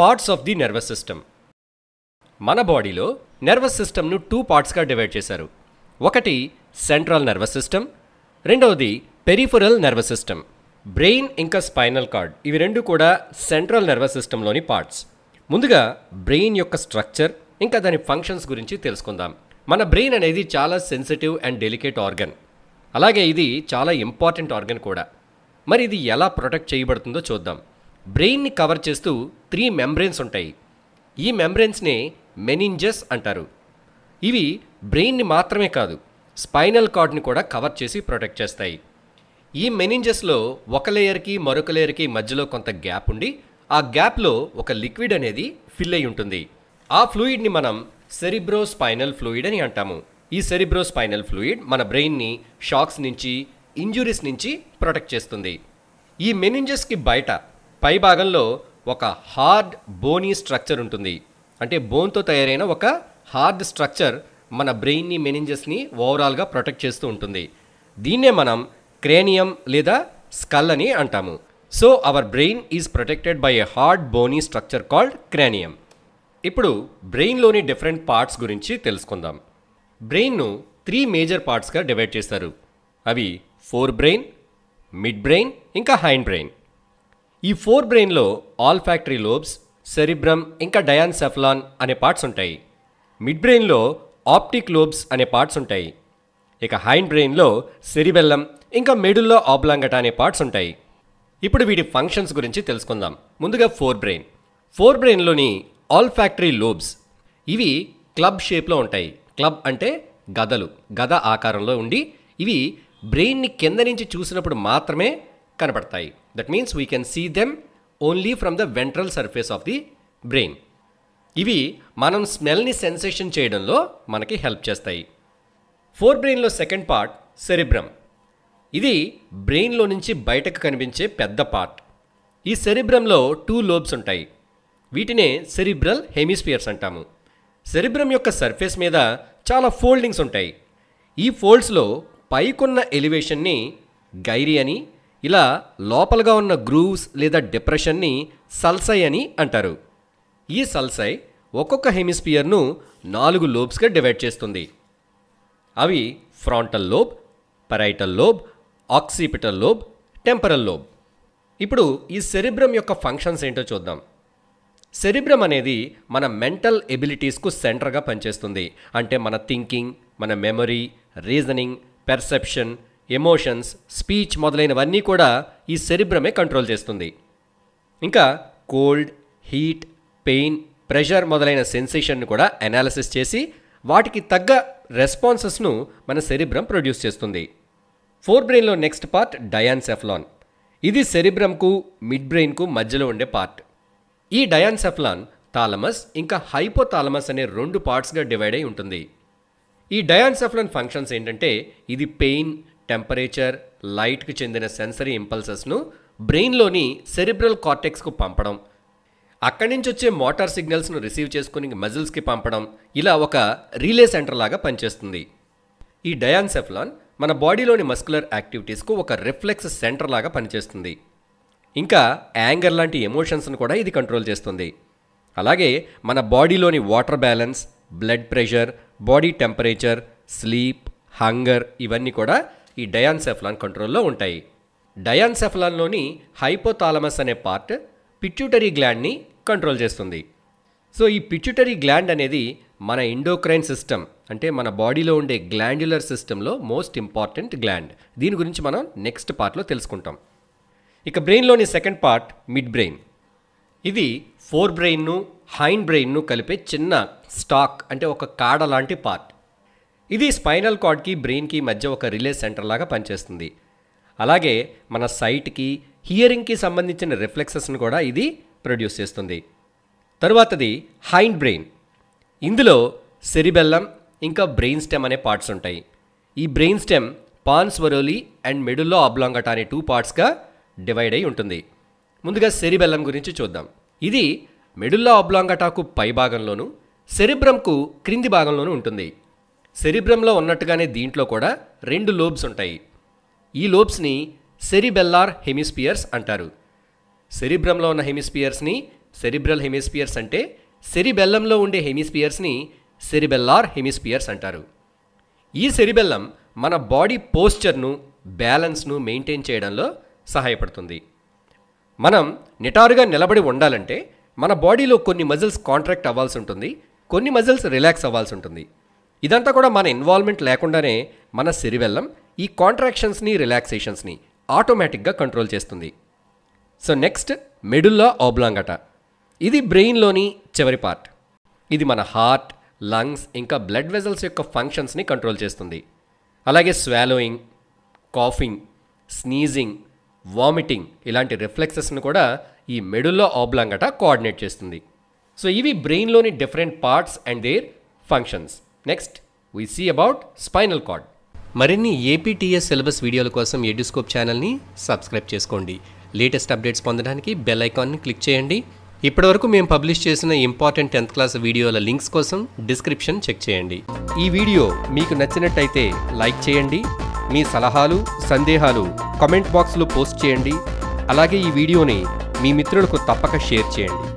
parts of the nervous system మన బాడీలో nervous సిస్టమ్ను టూ పార్ట్స్గా డివైడ్ చేశారు ఒకటి సెంట్రల్ నర్వస్ సిస్టమ్ రెండవది పెరిఫరల్ నర్వస్ సిస్టమ్ బ్రెయిన్ ఇంకా స్పైనల్ కార్డ్ ఇవి రెండు కూడా సెంట్రల్ నర్వస్ సిస్టంలోని పార్ట్స్ ముందుగా బ్రెయిన్ యొక్క స్ట్రక్చర్ ఇంకా దాని ఫంక్షన్స్ గురించి తెలుసుకుందాం మన బ్రెయిన్ అనేది చాలా సెన్సిటివ్ అండ్ డెలికేట్ ఆర్గన్ అలాగే ఇది చాలా ఇంపార్టెంట్ ఆర్గన్ కూడా మరి ఇది ఎలా ప్రొటెక్ట్ చేయబడుతుందో చూద్దాం బ్రెయిన్ని కవర్ చేస్తూ త్రీ మెంబ్రెయిన్స్ ఉంటాయి ఈ మెంబ్రెయిన్స్నే మెనింజెస్ అంటారు ఇవి బ్రెయిన్ని మాత్రమే కాదు స్పైనల్ కార్డ్ని కూడా కవర్ చేసి ప్రొటెక్ట్ చేస్తాయి ఈ మెనింజెస్లో ఒక లేయర్కి మరొక లేయర్కి మధ్యలో కొంత గ్యాప్ ఉండి ఆ గ్యాప్లో ఒక లిక్విడ్ అనేది ఫిల్ అయి ఉంటుంది ఆ ఫ్లూయిడ్ని మనం సెరిబ్రో స్పైనల్ ఫ్లూయిడ్ అని అంటాము ఈ సెరిబ్రో స్పైనల్ ఫ్లూయిడ్ మన బ్రెయిన్ని షాక్స్ నుంచి ఇంజురీస్ నుంచి ప్రొటెక్ట్ చేస్తుంది ఈ మెనింజస్కి బయట పైభాగంలో ఒక హార్డ్ బోనీ స్ట్రక్చర్ ఉంటుంది అంటే బోన్తో తయారైన ఒక హార్డ్ స్ట్రక్చర్ మన బ్రెయిన్ని మెనింజస్ని ఓవరాల్గా ప్రొటెక్ట్ చేస్తూ ఉంటుంది దీన్నే మనం క్రేనియం లేదా స్కల్ అని అంటాము so our brain is protected by a hard bony structure called cranium ఇప్పుడు బ్రెయిన్లోని డిఫరెంట్ పార్ట్స్ గురించి తెలుసుకుందాం బ్రెయిన్ను త్రీ మేజర్ పార్ట్స్గా డివైడ్ చేస్తారు అవి ఫోర్ బ్రెయిన్ మిడ్ బ్రెయిన్ ఇంకా హైండ్ బ్రెయిన్ ఈ ఫోర్ బ్రెయిన్లో ఆల్ ఫ్యాక్టరీ లోబ్స్ సెరిబ్రమ్ ఇంకా డయాన్ సెఫ్లాన్ అనే పార్ట్స్ ఉంటాయి మిడ్ బ్రెయిన్లో ఆప్టిక్ లోబ్స్ అనే పార్ట్స్ ఉంటాయి ఇక హైండ్ బ్రెయిన్లో సెరిబెల్లం ఇంకా మెడుల్లో ఆబ్లాంగట అనే పార్ట్స్ ఉంటాయి ఇప్పుడు వీటి ఫంక్షన్స్ గురించి తెలుసుకుందాం ముందుగా ఫోర్ బ్రెయిన్ ఫోర్ బ్రెయిన్లోని ఆల్ ఫ్యాక్టరీ లోబ్స్ ఇవి క్లబ్ షేప్లో ఉంటాయి క్లబ్ అంటే గదలు గద ఆకారంలో ఉండి ఇవి బ్రెయిన్ని కింద నుంచి చూసినప్పుడు మాత్రమే కనపడతాయి that means we can see them only from the ventral surface of the brain ఇవి మనం స్మెల్ని సెన్సేషన్ చేయడంలో మనకి హెల్ప్ చేస్తాయి ఫోర్ బ్రెయిన్లో సెకండ్ పార్ట్ సెరిబ్రమ్ ఇది బ్రెయిన్లో నుంచి బయటకు కనిపించే పెద్ద పార్ట్ ఈ సెరిబ్రమ్లో టూ లోబ్స్ ఉంటాయి వీటినే సెరిబ్రల్ హెమిస్ఫియర్స్ అంటాము సెరిబ్రమ్ యొక్క సర్ఫేస్ మీద చాలా ఫోల్డింగ్స్ ఉంటాయి ఈ ఫోల్డ్స్లో పైకున్న ఎలివేషన్ని గైరి అని ఇలా లోపలగా ఉన్న గ్రూవ్స్ లేదా డిప్రెషన్ని సల్సై అని అంటారు ఈ సల్సై ఒక్కొక్క హెమిస్పియర్ను నాలుగు లోబ్స్గా డివైడ్ చేస్తుంది అవి frontal lobe parietal lobe occipital lobe temporal lobe ఇప్పుడు ఈ సెరిబ్రమ్ యొక్క ఫంక్షన్స్ ఏంటో చూద్దాం సెరిబ్రమ్ అనేది మన మెంటల్ ఎబిలిటీస్కు సెంటర్గా పనిచేస్తుంది అంటే మన థింకింగ్ మన memory reasoning perception emotions speech మొదలైనవన్నీ కూడా ఈ సెరిబ్రమే కంట్రోల్ చేస్తుంది ఇంకా కోల్డ్ హీట్ పెయిన్ ప్రెషర్ మొదలైన సెన్సేషన్ను కూడా అనాలిసిస్ చేసి వాటికి తగ్గ రెస్పాన్సెస్ను మన శరీబ్రం ప్రొడ్యూస్ చేస్తుంది ఫోర్ బ్రెయిన్లో నెక్స్ట్ పార్ట్ డయాన్సెఫ్లాన్ ఇది సెరిబ్రమ్కు మిడ్ బ్రెయిన్కు మధ్యలో ఉండే పార్ట్ ఈ డయాన్సెఫ్లాన్ తాలమస్ ఇంకా హైపోథాలమస్ అనే రెండు పార్ట్స్గా డివైడ్ అయి ఉంటుంది ఈ డయాన్సెఫ్లన్ ఫంక్షన్స్ ఏంటంటే ఇది పెయిన్ టెంపరేచర్ లైట్కి చెందిన సెన్సరీ ఇంపల్సెస్ను బ్రెయిన్లోని సెరిబ్రల్ కార్టెక్స్కు పంపడం అక్కడి నుంచి వచ్చే మోటార్ సిగ్నల్స్ను రిసీవ్ చేసుకుని మజిల్స్కి పంపడం ఇలా ఒక రీలే సెంటర్ లాగా పనిచేస్తుంది ఈ డయాన్సెఫ్లాన్ మన బాడీలోని మస్కులర్ యాక్టివిటీస్కు ఒక రిఫ్లెక్స్ సెంటర్ లాగా పనిచేస్తుంది ఇంకా యాంగర్ లాంటి ఎమోషన్స్ను కూడా ఇది కంట్రోల్ చేస్తుంది అలాగే మన బాడీలోని water balance blood pressure body temperature sleep hunger ఇవన్నీ కూడా ఈ డయాన్సెఫలాన్ కంట్రోల్లో ఉంటాయి డయాన్సెఫలాన్లోని హైపోథాలమస్ అనే పార్ట్ పిట్యూటరీ గ్లాండ్ని కంట్రోల్ చేస్తుంది సో ఈ పిట్యూటరీ గ్లాండ్ అనేది మన ఇండోక్రైన్ సిస్టమ్ అంటే మన బాడీలో ఉండే గ్లాండ్యులర్ సిస్టంలో మోస్ట్ ఇంపార్టెంట్ గ్లాండ్ దీని గురించి మనం నెక్స్ట్ పార్ట్లో తెలుసుకుంటాం ఇక బ్రెయిన్లోని సెకండ్ పార్ట్ మిడ్ బ్రెయిన్ ఇది ఫోర్ బ్రెయిన్ను హైన్ బ్రెయిన్ను కలిపే చిన్న స్టాక్ అంటే ఒక కాడ లాంటి పార్ట్ ఇది స్పైనల్ కార్డ్కి బ్రెయిన్కి మధ్య ఒక రిలే సెంటర్ లాగా పనిచేస్తుంది అలాగే మన సైట్కి హియరింగ్కి సంబంధించిన రిఫ్లెక్సెస్ను కూడా ఇది ప్రొడ్యూస్ చేస్తుంది తరువాతది హైన్ బ్రెయిన్ ఇందులో సెరిబెల్లం ఇంకా బ్రెయిన్ స్టెమ్ అనే పార్ట్స్ ఉంటాయి ఈ brain stem pons varoli and medulla oblongata అనే టూ పార్ట్స్గా డివైడ్ అయి ఉంటుంది ముందుగా సెరిబెల్లం గురించి చూద్దాం ఇది మెడుల్లా అబ్లాంగటాకు పై భాగంలోనూ సెరిబ్రంకు క్రింది భాగంలోనూ ఉంటుంది సెరిబ్రంలో ఉన్నట్టుగానే దీంట్లో కూడా రెండు లోబ్స్ ఉంటాయి ఈ లోబ్స్ని సెరిబెల్లార్ హెమిస్పియర్స్ అంటారు సెరిబ్రంలో ఉన్న హెమిస్పియర్స్ని సెరిబ్రల్ హెమిస్పియర్స్ అంటే సెరిబెల్లంలో ఉండే హెమిస్పియర్స్ని సెరిబెల్లార్ హెమిస్పియర్స్ అంటారు ఈ సెరిబెల్లం మన బాడీ పోస్చర్ను బ్యాలెన్స్ను మెయింటైన్ చేయడంలో సహాయపడుతుంది మనం నిటారుగా నిలబడి ఉండాలంటే మన బాడీలో కొన్ని మజిల్స్ కాంట్రాక్ట్ అవ్వాల్సి ఉంటుంది కొన్ని మజిల్స్ రిలాక్స్ అవ్వాల్సి ఉంటుంది ఇదంతా కూడా మన ఇన్వాల్వ్మెంట్ లేకుండానే మన సిరివెల్లం ఈ కాంట్రాక్షన్స్ని రిలాక్సేషన్స్ని ఆటోమేటిక్గా కంట్రోల్ చేస్తుంది సో నెక్స్ట్ మెడుల్లా ఆబ్లాంగట ఇది బ్రెయిన్లోని చివరి పార్ట్ ఇది మన హార్ట్ లంగ్స్ ఇంకా బ్లడ్ వెజల్స్ యొక్క ఫంక్షన్స్ని కంట్రోల్ చేస్తుంది అలాగే స్వాలోయింగ్ కాఫింగ్ స్నీజింగ్ వామిటింగ్ ఇలాంటి రిఫ్లెక్సెస్ను కూడా ఈ మెడుల్లో ఆబ్లాంగట కోఆర్డినేట్ చేస్తుంది సో ఇవి బ్రెయిన్లోని different parts and their functions next we see about spinal cord మరిన్ని ఏపీటీఎస్ సిలబస్ వీడియోల కోసం ఎడ్యూస్కోప్ ఛానల్ని సబ్స్క్రైబ్ చేసుకోండి లేటెస్ట్ అప్డేట్స్ పొందడానికి బెల్ ఐకాన్ని క్లిక్ చేయండి ఇప్పటివరకు మేము పబ్లిష్ చేసిన ఇంపార్టెంట్ టెన్త్ క్లాస్ వీడియోల లింక్స్ కోసం డిస్క్రిప్షన్ చెక్ చేయండి ఈ వీడియో మీకు నచ్చినట్టయితే లైక్ చేయండి మీ సలహాలు సందేహాలు కమెంట్ బాక్స్లో పోస్ట్ చేయండి అలాగే ఈ వీడియోని మీ మిత్రులకు తప్పక షేర్ చేయండి